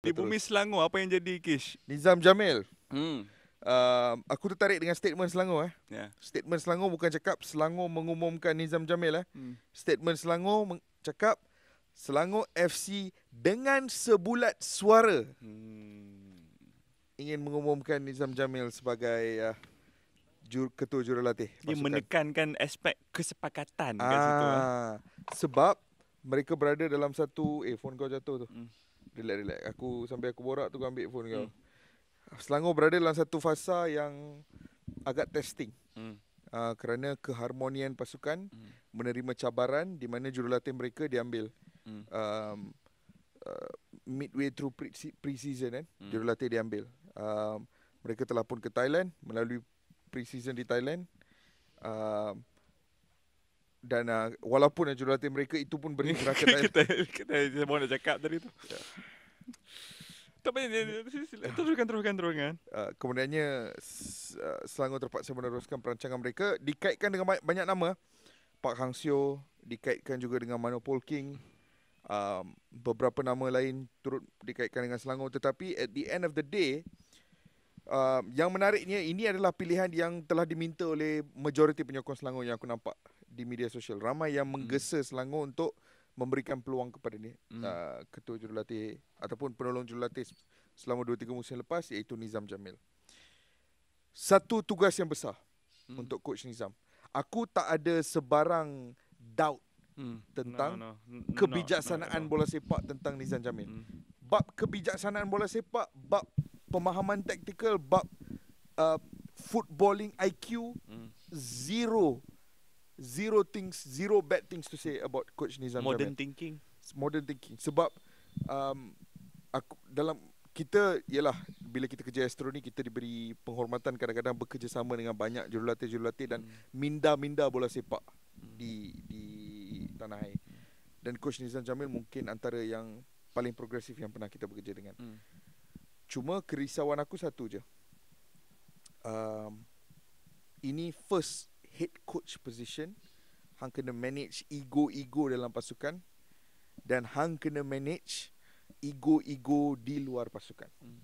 Di bumi Selangor apa yang jadi Kish? Nizam Jamil. Hmm. Uh, aku tertarik dengan statement Selangor eh. Yeah. Statement Selangor bukan cakap Selangor mengumumkan Nizam Jamil eh. Hmm. Statement Selangor cakap Selangor FC dengan sebulat suara. Hmm. Ingin mengumumkan Nizam Jamil sebagai uh, jur- ketua jurulatih. Dia pasukan. menekankan aspek kesepakatan ah, kat situ. Eh. Ah, sebab mereka berada dalam satu eh phone kau jatuh tu. Hmm relax relax aku sampai aku borak tu aku ambil phone kau hmm. Selangor berada dalam satu fasa yang agak testing hmm. uh, kerana keharmonian pasukan hmm. menerima cabaran di mana jurulatih mereka diambil hmm. um, uh, midway through pre-season kan hmm. jurulatih diambil um, mereka telah pun ke Thailand melalui pre-season di Thailand um, dan uh, walaupun uh, jurulatih mereka itu pun berhijrah ke Thailand. Kita semua nak cakap tadi tu. Ya. Tak payah Teruskan teruskan teruskan uh, Kemudiannya ah, Selangor terpaksa meneruskan perancangan mereka Dikaitkan dengan banyak, banyak nama Pak Hang Sio, Dikaitkan juga dengan Manopol King um, Beberapa nama lain Turut dikaitkan dengan Selangor Tetapi at the end of the day Uh, yang menariknya ini adalah pilihan yang telah diminta oleh majoriti penyokong Selangor yang aku nampak di media sosial ramai yang hmm. menggesa Selangor untuk memberikan peluang kepada ni hmm. uh, ketua jurulatih ataupun penolong jurulatih selama 2 3 musim lepas iaitu Nizam Jamil. Satu tugas yang besar hmm. untuk coach Nizam. Aku tak ada sebarang doubt hmm. tentang no, no. kebijaksanaan no, no. bola sepak tentang Nizam Jamil. Hmm. Bab kebijaksanaan bola sepak, bab pemahaman taktikal, bab uh, footballing IQ hmm. zero zero things, zero bad things to say about Coach Nizam. Modern Zaman. thinking. Modern thinking. Sebab um, aku dalam kita ialah bila kita kerja Astro ni kita diberi penghormatan kadang-kadang bekerjasama dengan banyak jurulatih-jurulatih dan hmm. minda-minda bola sepak hmm. di di tanah air. Dan Coach Nizam Jamil mungkin antara yang paling progresif yang pernah kita bekerja dengan. Hmm. Cuma kerisauan aku satu je. Um, ini first head coach position hang kena manage ego-ego dalam pasukan dan hang kena manage ego-ego di luar pasukan. Hmm.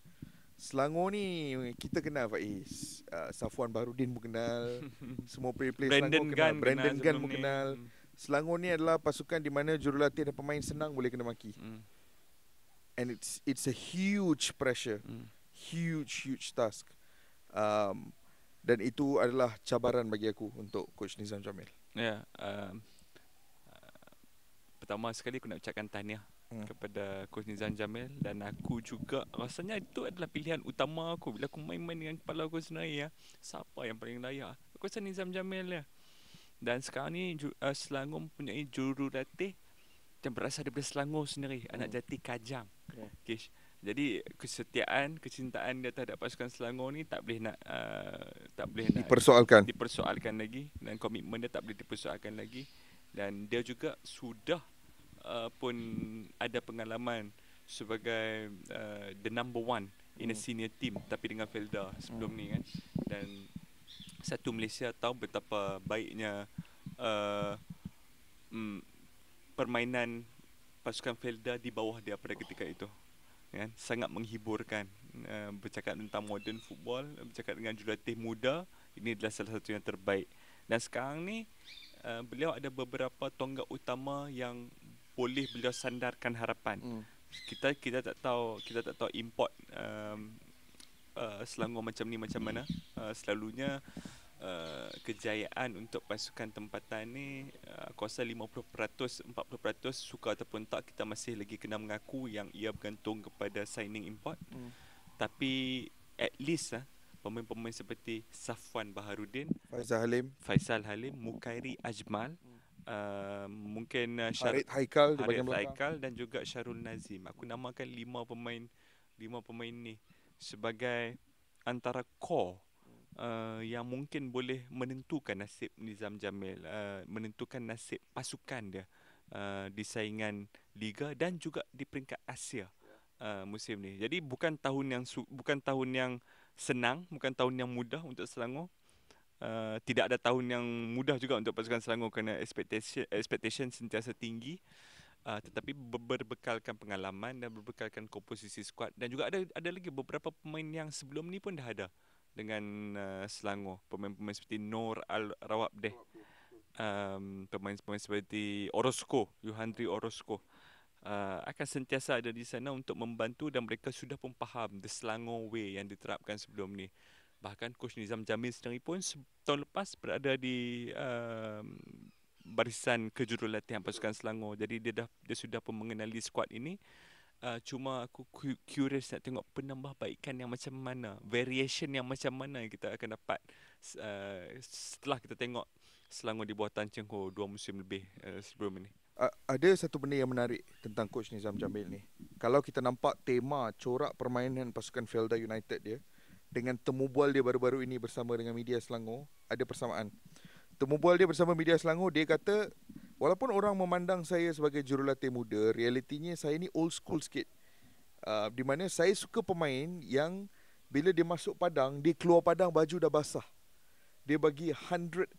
Selangor ni kita kenal Faiz. Uh, ah, Safuan Barudin pun kenal. Semua player-player Selangor Gun kenal. kenal. Brandon kenal Gun pun ni. Hmm. Selangor ni adalah pasukan di mana jurulatih dan pemain senang boleh kena maki. Mm. And it's it's a huge pressure. Mm. Huge huge task. Um, dan itu adalah cabaran bagi aku untuk coach Nizam Jamil. Ya. Yeah, um, uh, pertama sekali aku nak ucapkan tahniah hmm. kepada coach Nizam Jamil dan aku juga rasanya itu adalah pilihan utama aku bila aku main-main dengan kepala aku sendiri ya. Siapa yang paling layak? Aku rasa Nizam Jamil ya. Dan sekarang ni uh, Selangor mempunyai jurulatih yang berasal daripada Selangor sendiri, hmm. anak jati Kajang. Yeah. Okay. Jadi kesetiaan, kecintaan dia terhadap pasukan Selangor ni tak boleh nak uh, tak boleh dipersoalkan. Nak dipersoalkan lagi dan komitmen dia tak boleh dipersoalkan lagi dan dia juga sudah uh, pun ada pengalaman sebagai uh, the number one in a hmm. senior team tapi dengan Felda sebelum hmm. ni kan dan satu Malaysia tahu betapa baiknya uh, mm, permainan pasukan Felda di bawah dia pada ketika itu kan sangat menghiburkan uh, bercakap tentang modern football bercakap dengan jurulatih muda ini adalah salah satu yang terbaik dan sekarang ni uh, beliau ada beberapa tonggak utama yang boleh beliau sandarkan harapan mm. kita kita tak tahu kita tak tahu import um, uh, selangor macam ni macam mana uh, selalunya Eh, kejayaan untuk pasukan tempatan ni aku rasa 50% 40% suka ataupun tak kita masih lagi kena mengaku yang ia bergantung kepada signing import hmm. tapi at least ah pemain-pemain seperti Safwan Baharudin Faizal Halim Faizal Halim Mukairi Ajmal Uh, mungkin uh, eh, Syarif Haikal di bahagian Haikal dan juga Syarul Nazim. Aku namakan lima pemain lima pemain ni sebagai antara core uh, yang mungkin boleh menentukan nasib Nizam Jamil, uh, menentukan nasib pasukan dia uh, di saingan liga dan juga di peringkat Asia uh, musim ni. Jadi bukan tahun yang bukan tahun yang senang, bukan tahun yang mudah untuk Selangor. Uh, tidak ada tahun yang mudah juga untuk pasukan Selangor kerana expectation expectation sentiasa tinggi. Uh, tetapi berbekalkan pengalaman dan berbekalkan komposisi skuad dan juga ada ada lagi beberapa pemain yang sebelum ni pun dah ada dengan uh, Selangor pemain-pemain seperti Nor Al Rawab deh um, pemain-pemain seperti Orozco Yuhandri Orozco uh, akan sentiasa ada di sana untuk membantu dan mereka sudah pun faham the Selangor way yang diterapkan sebelum ni bahkan coach Nizam Jamil sendiri pun tahun lepas berada di um, barisan kejurulatihan pasukan Selangor jadi dia dah dia sudah pun mengenali skuad ini uh, cuma aku curious nak tengok penambahbaikan yang macam mana variation yang macam mana kita akan dapat uh, setelah kita tengok Selangor di bawah Tan Cheng Ho dua musim lebih uh, sebelum ini Uh, ada satu benda yang menarik tentang coach Nizam Jamil ni. Kalau kita nampak tema corak permainan pasukan Felda United dia dengan temu bual dia baru-baru ini bersama dengan media Selangor, ada persamaan. Temu bual dia bersama media Selangor, dia kata walaupun orang memandang saya sebagai jurulatih muda, realitinya saya ni old school sikit. Uh, di mana saya suka pemain yang bila dia masuk padang, dia keluar padang baju dah basah. Dia bagi 110%.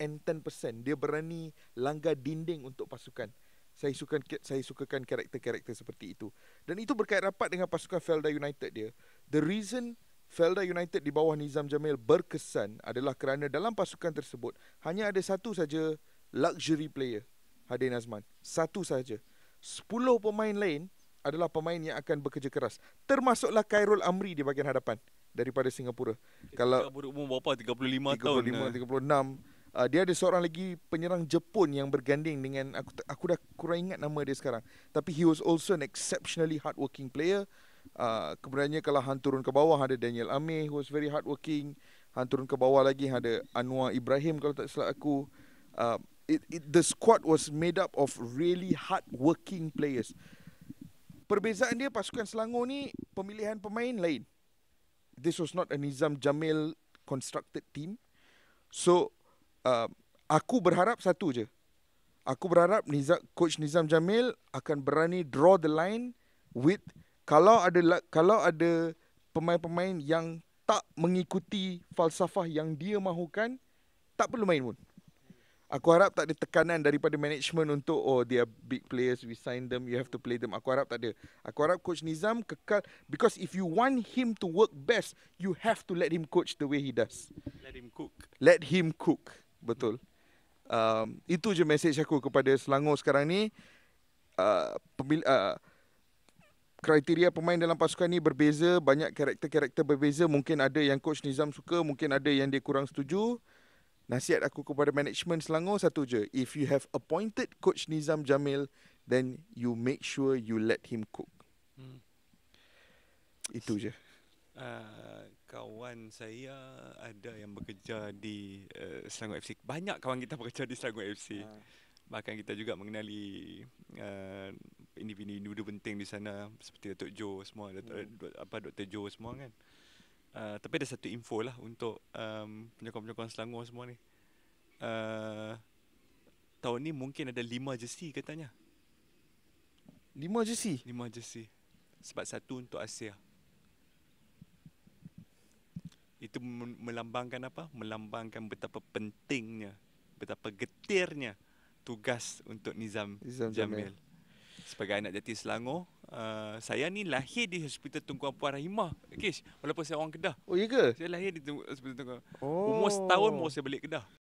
Dia berani langgar dinding untuk pasukan. Saya suka saya sukakan karakter-karakter seperti itu. Dan itu berkait rapat dengan pasukan Felda United dia. The reason Felda United di bawah Nizam Jamil berkesan adalah kerana dalam pasukan tersebut hanya ada satu saja luxury player Hadin Azman. Satu sahaja. Sepuluh pemain lain adalah pemain yang akan bekerja keras. Termasuklah Khairul Amri di bahagian hadapan daripada Singapura. Dia Kalau umur berapa? 35, 35 tahun. 35, 36. Uh, dia ada seorang lagi penyerang Jepun yang berganding dengan aku aku dah kurang ingat nama dia sekarang tapi he was also an exceptionally hardworking player uh, ah, kebenarannya kalau hang turun ke bawah ada Daniel Ame who was very hardworking hang turun ke bawah lagi ada Anwar Ibrahim kalau tak salah aku uh, it, it, the squad was made up of really hard working players. Perbezaan dia pasukan Selangor ni pemilihan pemain lain. This was not a Nizam Jamil constructed team. So uh, aku berharap satu je. Aku berharap Nizam, coach Nizam Jamil akan berani draw the line with kalau ada kalau ada pemain-pemain yang tak mengikuti falsafah yang dia mahukan tak perlu main pun. Aku harap tak ada tekanan daripada management untuk oh dia big players we sign them you have to play them. Aku harap tak ada. Aku harap coach Nizam kekal because if you want him to work best you have to let him coach the way he does. Let him cook. Let him cook. Betul. Um itu je message aku kepada Selangor sekarang ni. Uh, pemil- uh, kriteria pemain dalam pasukan ni berbeza, banyak karakter-karakter berbeza. Mungkin ada yang coach Nizam suka, mungkin ada yang dia kurang setuju. Nasihat aku kepada management Selangor satu je. If you have appointed coach Nizam Jamil, then you make sure you let him cook. Hmm. Itu je. Uh, kawan saya ada yang bekerja di uh, Selangor FC. Banyak kawan kita bekerja di Selangor FC. Uh. Ah. Bahkan kita juga mengenali uh, individu-individu penting di sana seperti Datuk Joe semua, Datuk, hmm. apa Dr. Joe semua kan. Hmm. Uh, tapi ada satu info lah untuk um, penyokong-penyokong Selangor semua ni. Uh, tahun ni mungkin ada lima jersey katanya. Lima jersey? Lima jersey. Sebab satu untuk Asia. Itu melambangkan apa? Melambangkan betapa pentingnya, betapa getirnya tugas untuk Nizam, Nizam Jamil. Jamil sebagai anak jati Selangor, uh, saya ni lahir di Hospital Tunku Abdul Rahimah. Kish, walaupun saya orang Kedah. Oh, iya ke? Saya lahir di Hospital Tunku. Oh. Umur setahun mau saya balik Kedah.